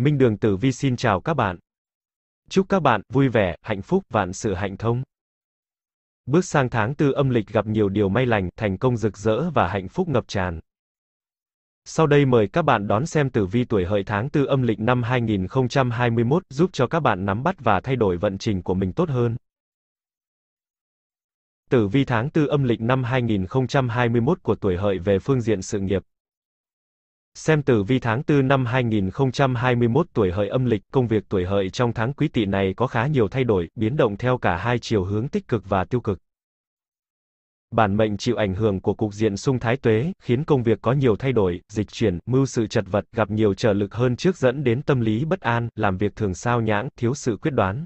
Minh Đường Tử Vi xin chào các bạn. Chúc các bạn vui vẻ, hạnh phúc, vạn sự hạnh thông. Bước sang tháng tư âm lịch gặp nhiều điều may lành, thành công rực rỡ và hạnh phúc ngập tràn. Sau đây mời các bạn đón xem tử vi tuổi hợi tháng tư âm lịch năm 2021 giúp cho các bạn nắm bắt và thay đổi vận trình của mình tốt hơn. Tử vi tháng tư âm lịch năm 2021 của tuổi hợi về phương diện sự nghiệp. Xem tử vi tháng 4 năm 2021 tuổi hợi âm lịch, công việc tuổi hợi trong tháng quý tỵ này có khá nhiều thay đổi, biến động theo cả hai chiều hướng tích cực và tiêu cực. Bản mệnh chịu ảnh hưởng của cục diện xung thái tuế, khiến công việc có nhiều thay đổi, dịch chuyển, mưu sự chật vật, gặp nhiều trở lực hơn trước dẫn đến tâm lý bất an, làm việc thường sao nhãng, thiếu sự quyết đoán.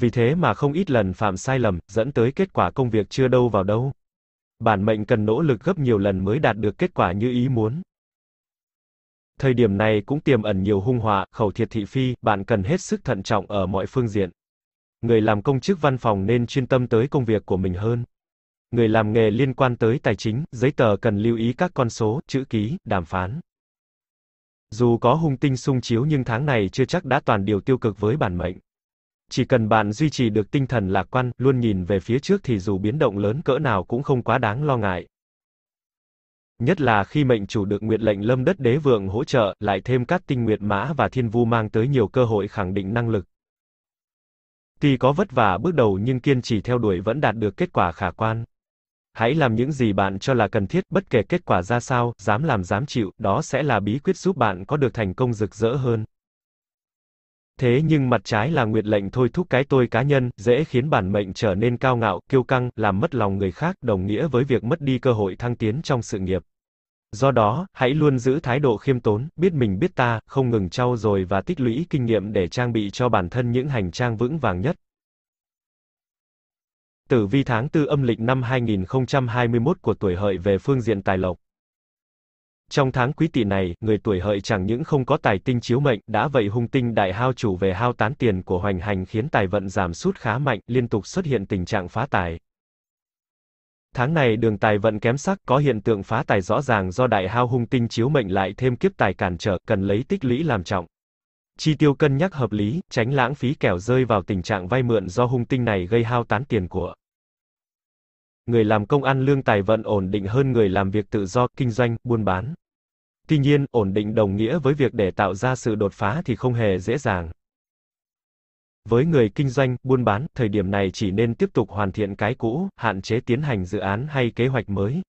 Vì thế mà không ít lần phạm sai lầm, dẫn tới kết quả công việc chưa đâu vào đâu. Bản mệnh cần nỗ lực gấp nhiều lần mới đạt được kết quả như ý muốn. Thời điểm này cũng tiềm ẩn nhiều hung họa, khẩu thiệt thị phi, bạn cần hết sức thận trọng ở mọi phương diện. Người làm công chức văn phòng nên chuyên tâm tới công việc của mình hơn. Người làm nghề liên quan tới tài chính, giấy tờ cần lưu ý các con số, chữ ký, đàm phán. Dù có hung tinh sung chiếu nhưng tháng này chưa chắc đã toàn điều tiêu cực với bản mệnh. Chỉ cần bạn duy trì được tinh thần lạc quan, luôn nhìn về phía trước thì dù biến động lớn cỡ nào cũng không quá đáng lo ngại. Nhất là khi mệnh chủ được Nguyệt lệnh Lâm Đất Đế Vượng hỗ trợ, lại thêm các tinh Nguyệt Mã và Thiên Vu mang tới nhiều cơ hội khẳng định năng lực. Tuy có vất vả bước đầu nhưng kiên trì theo đuổi vẫn đạt được kết quả khả quan. Hãy làm những gì bạn cho là cần thiết, bất kể kết quả ra sao, dám làm dám chịu, đó sẽ là bí quyết giúp bạn có được thành công rực rỡ hơn. Thế nhưng mặt trái là nguyệt lệnh thôi thúc cái tôi cá nhân, dễ khiến bản mệnh trở nên cao ngạo, kiêu căng, làm mất lòng người khác, đồng nghĩa với việc mất đi cơ hội thăng tiến trong sự nghiệp. Do đó, hãy luôn giữ thái độ khiêm tốn, biết mình biết ta, không ngừng trau dồi và tích lũy kinh nghiệm để trang bị cho bản thân những hành trang vững vàng nhất. Tử vi tháng 4 âm lịch năm 2021 của tuổi hợi về phương diện tài lộc. Trong tháng quý tỵ này, người tuổi hợi chẳng những không có tài tinh chiếu mệnh, đã vậy hung tinh đại hao chủ về hao tán tiền của hoành hành khiến tài vận giảm sút khá mạnh, liên tục xuất hiện tình trạng phá tài. Tháng này đường tài vận kém sắc, có hiện tượng phá tài rõ ràng do đại hao hung tinh chiếu mệnh lại thêm kiếp tài cản trở, cần lấy tích lũy làm trọng. Chi tiêu cân nhắc hợp lý, tránh lãng phí kẻo rơi vào tình trạng vay mượn do hung tinh này gây hao tán tiền của. Người làm công ăn lương tài vận ổn định hơn người làm việc tự do, kinh doanh, buôn bán. Tuy nhiên, ổn định đồng nghĩa với việc để tạo ra sự đột phá thì không hề dễ dàng. Với người kinh doanh, buôn bán, thời điểm này chỉ nên tiếp tục hoàn thiện cái cũ, hạn chế tiến hành dự án hay kế hoạch mới.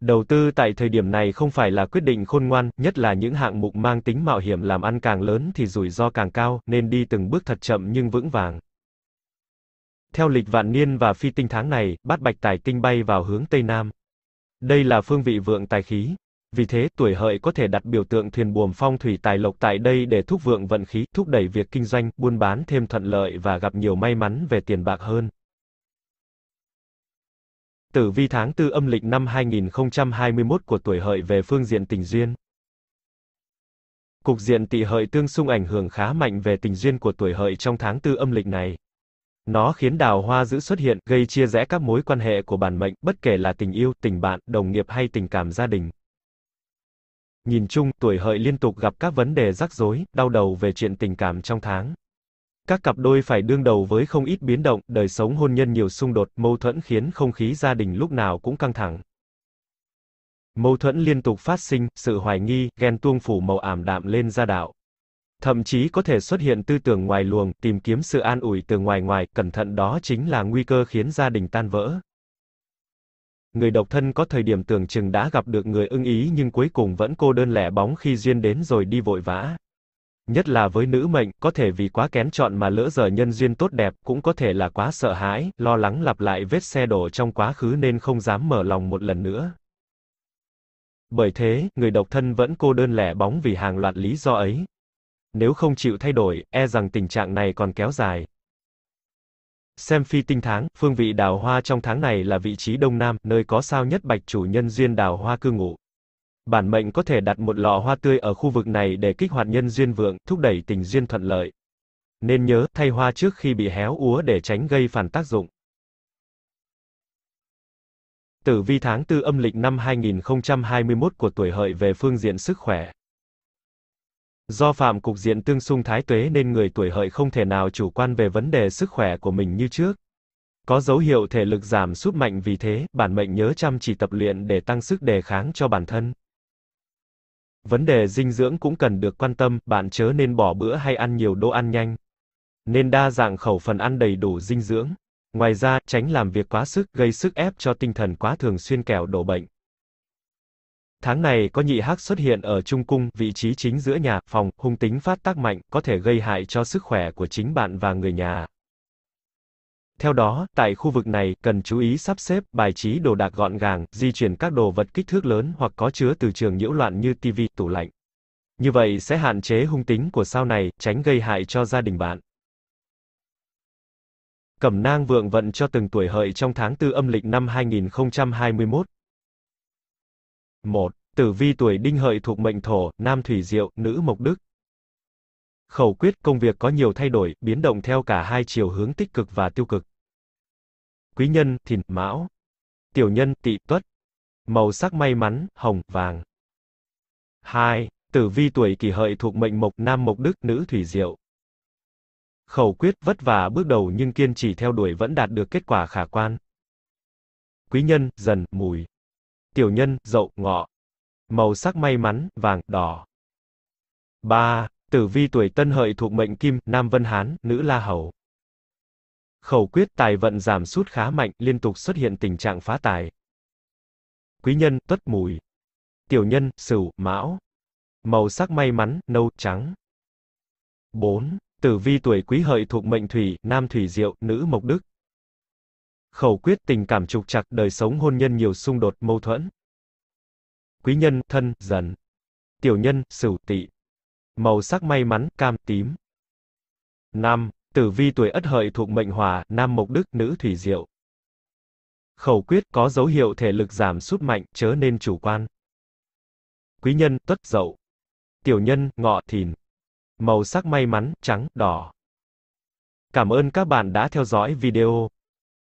Đầu tư tại thời điểm này không phải là quyết định khôn ngoan, nhất là những hạng mục mang tính mạo hiểm làm ăn càng lớn thì rủi ro càng cao, nên đi từng bước thật chậm nhưng vững vàng. Theo lịch vạn niên và phi tinh tháng này, bát bạch tài kinh bay vào hướng Tây Nam. Đây là phương vị vượng tài khí, vì thế, tuổi hợi có thể đặt biểu tượng thuyền buồm phong thủy tài lộc tại đây để thúc vượng vận khí, thúc đẩy việc kinh doanh, buôn bán thêm thuận lợi và gặp nhiều may mắn về tiền bạc hơn. Tử vi tháng 4 âm lịch năm 2021 của tuổi hợi về phương diện tình duyên. Cục diện tỵ hợi tương xung ảnh hưởng khá mạnh về tình duyên của tuổi hợi trong tháng 4 âm lịch này. Nó khiến đào hoa giữ xuất hiện, gây chia rẽ các mối quan hệ của bản mệnh, bất kể là tình yêu, tình bạn, đồng nghiệp hay tình cảm gia đình. Nhìn chung, tuổi hợi liên tục gặp các vấn đề rắc rối, đau đầu về chuyện tình cảm trong tháng. Các cặp đôi phải đương đầu với không ít biến động, đời sống hôn nhân nhiều xung đột, mâu thuẫn khiến không khí gia đình lúc nào cũng căng thẳng. Mâu thuẫn liên tục phát sinh, sự hoài nghi, ghen tuông phủ màu ảm đạm lên gia đạo. Thậm chí có thể xuất hiện tư tưởng ngoài luồng, tìm kiếm sự an ủi từ ngoài ngoài, cẩn thận đó chính là nguy cơ khiến gia đình tan vỡ người độc thân có thời điểm tưởng chừng đã gặp được người ưng ý nhưng cuối cùng vẫn cô đơn lẻ bóng khi duyên đến rồi đi vội vã. Nhất là với nữ mệnh, có thể vì quá kén chọn mà lỡ giờ nhân duyên tốt đẹp, cũng có thể là quá sợ hãi, lo lắng lặp lại vết xe đổ trong quá khứ nên không dám mở lòng một lần nữa. Bởi thế, người độc thân vẫn cô đơn lẻ bóng vì hàng loạt lý do ấy. Nếu không chịu thay đổi, e rằng tình trạng này còn kéo dài. Xem phi tinh tháng, phương vị đào hoa trong tháng này là vị trí đông nam, nơi có sao nhất bạch chủ nhân duyên đào hoa cư ngụ. Bản mệnh có thể đặt một lọ hoa tươi ở khu vực này để kích hoạt nhân duyên vượng, thúc đẩy tình duyên thuận lợi. Nên nhớ thay hoa trước khi bị héo úa để tránh gây phản tác dụng. Tử vi tháng 4 âm lịch năm 2021 của tuổi hợi về phương diện sức khỏe. Do phạm cục diện tương xung thái tuế nên người tuổi hợi không thể nào chủ quan về vấn đề sức khỏe của mình như trước. Có dấu hiệu thể lực giảm sút mạnh vì thế, bản mệnh nhớ chăm chỉ tập luyện để tăng sức đề kháng cho bản thân. Vấn đề dinh dưỡng cũng cần được quan tâm, bạn chớ nên bỏ bữa hay ăn nhiều đồ ăn nhanh. Nên đa dạng khẩu phần ăn đầy đủ dinh dưỡng. Ngoài ra, tránh làm việc quá sức gây sức ép cho tinh thần quá thường xuyên kẻo đổ bệnh. Tháng này có nhị hắc xuất hiện ở trung cung, vị trí chính giữa nhà, phòng, hung tính phát tác mạnh, có thể gây hại cho sức khỏe của chính bạn và người nhà. Theo đó, tại khu vực này, cần chú ý sắp xếp, bài trí đồ đạc gọn gàng, di chuyển các đồ vật kích thước lớn hoặc có chứa từ trường nhiễu loạn như tivi, tủ lạnh. Như vậy sẽ hạn chế hung tính của sao này, tránh gây hại cho gia đình bạn. Cẩm nang vượng vận cho từng tuổi hợi trong tháng 4 âm lịch năm 2021. 1. Tử vi tuổi đinh hợi thuộc mệnh thổ, nam thủy diệu, nữ mộc đức. Khẩu quyết công việc có nhiều thay đổi, biến động theo cả hai chiều hướng tích cực và tiêu cực. Quý nhân, thìn, mão. Tiểu nhân, tỵ, tuất. Màu sắc may mắn, hồng, vàng. 2. Tử vi tuổi kỷ hợi thuộc mệnh mộc, nam mộc đức, nữ thủy diệu. Khẩu quyết vất vả bước đầu nhưng kiên trì theo đuổi vẫn đạt được kết quả khả quan. Quý nhân, dần, mùi tiểu nhân, dậu, ngọ. Màu sắc may mắn, vàng, đỏ. 3. Tử vi tuổi tân hợi thuộc mệnh kim, nam vân hán, nữ la hầu. Khẩu quyết tài vận giảm sút khá mạnh, liên tục xuất hiện tình trạng phá tài. Quý nhân, tuất mùi. Tiểu nhân, sửu, mão. Màu sắc may mắn, nâu, trắng. 4. Tử vi tuổi quý hợi thuộc mệnh thủy, nam thủy diệu, nữ mộc đức khẩu quyết tình cảm trục trặc đời sống hôn nhân nhiều xung đột mâu thuẫn. Quý nhân, thân, dần. Tiểu nhân, sửu tỵ. Màu sắc may mắn, cam tím. 5. Tử vi tuổi ất hợi thuộc mệnh hỏa, nam mộc đức, nữ thủy diệu. Khẩu quyết có dấu hiệu thể lực giảm sút mạnh, chớ nên chủ quan. Quý nhân, tuất dậu. Tiểu nhân, ngọ thìn. Màu sắc may mắn, trắng, đỏ. Cảm ơn các bạn đã theo dõi video.